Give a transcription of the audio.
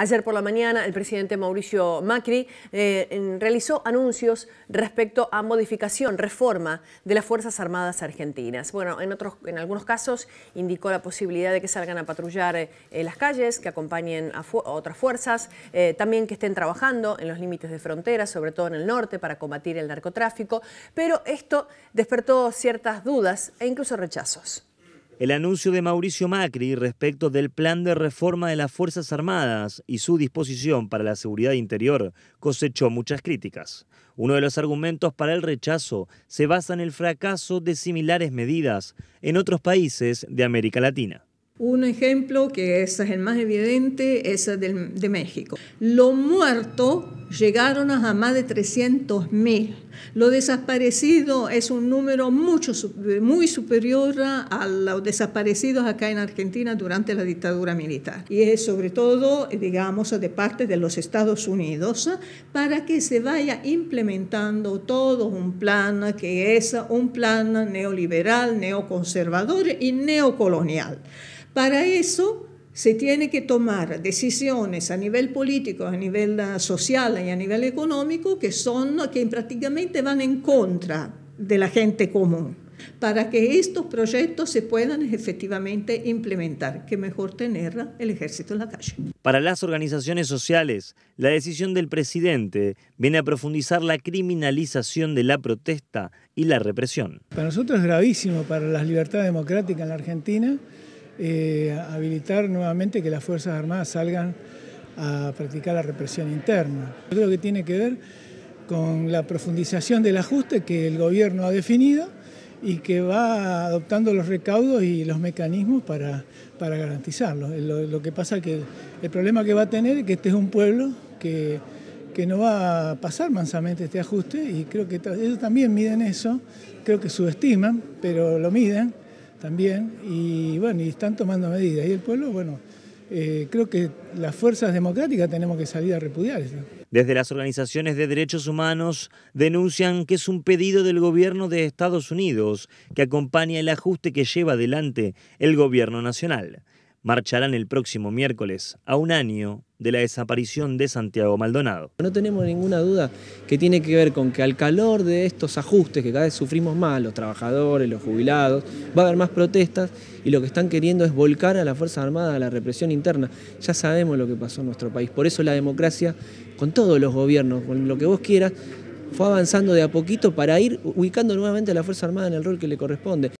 Ayer por la mañana el presidente Mauricio Macri eh, realizó anuncios respecto a modificación, reforma de las Fuerzas Armadas Argentinas. Bueno, en, otros, en algunos casos indicó la posibilidad de que salgan a patrullar eh, las calles, que acompañen a, otras fuerzas, eh, también que estén trabajando en los límites de frontera, sobre todo en el norte, para combatir el narcotráfico, pero esto despertó ciertas dudas e incluso rechazos. El anuncio de Mauricio Macri respecto del plan de reforma de las Fuerzas Armadas y su disposición para la seguridad interior cosechó muchas críticas. Uno de los argumentos para el rechazo se basa en el fracaso de similares medidas en otros países de América Latina. Un ejemplo que es el más evidente es el de México. Lo muerto llegaron a más de 300.000. Lo desaparecido es un número mucho, muy superior a los desaparecidos acá en Argentina durante la dictadura militar. Y es sobre todo, digamos, de parte de los Estados Unidos ¿eh? para que se vaya implementando todo un plan que es un plan neoliberal, neoconservador y neocolonial. Para eso se tiene que tomar decisiones a nivel político, a nivel ah, social y a nivel económico que son que prácticamente van en contra de la gente común para que estos proyectos se puedan efectivamente implementar, que mejor tener el ejército en la calle. Para las organizaciones sociales, la decisión del presidente viene a profundizar la criminalización de la protesta y la represión. Para nosotros es gravísimo, para las libertades democráticas en la Argentina, eh, habilitar nuevamente que las Fuerzas Armadas salgan a practicar la represión interna. Yo creo que tiene que ver con la profundización del ajuste que el gobierno ha definido y que va adoptando los recaudos y los mecanismos para, para garantizarlo. Lo, que pasa es que el problema que va a tener es que este es un pueblo que, que no va a pasar mansamente este ajuste y creo que ellos también miden eso, creo que subestiman, pero lo miden también, y bueno, y están tomando medidas. Y el pueblo, bueno, eh, creo que las fuerzas democráticas tenemos que salir a repudiar eso. Desde las organizaciones de derechos humanos denuncian que es un pedido del gobierno de Estados Unidos que acompaña el ajuste que lleva adelante el gobierno nacional marcharán el próximo miércoles, a un año de la desaparición de Santiago Maldonado. No tenemos ninguna duda que tiene que ver con que al calor de estos ajustes que cada vez sufrimos más, los trabajadores, los jubilados, va a haber más protestas y lo que están queriendo es volcar a la Fuerza Armada a la represión interna. Ya sabemos lo que pasó en nuestro país, por eso la democracia, con todos los gobiernos, con lo que vos quieras, fue avanzando de a poquito para ir ubicando nuevamente a la Fuerza Armada en el rol que le corresponde.